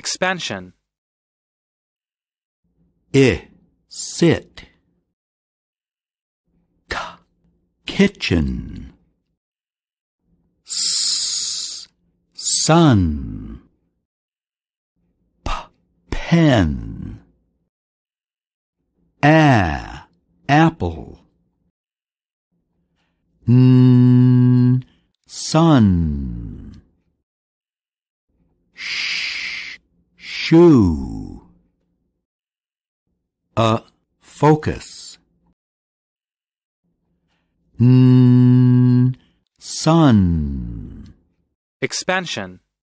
Expansion. I. Sit. K. Kitchen. S. Sun. P. Pen. A. Apple. N. Sun. shoe a focus n sun expansion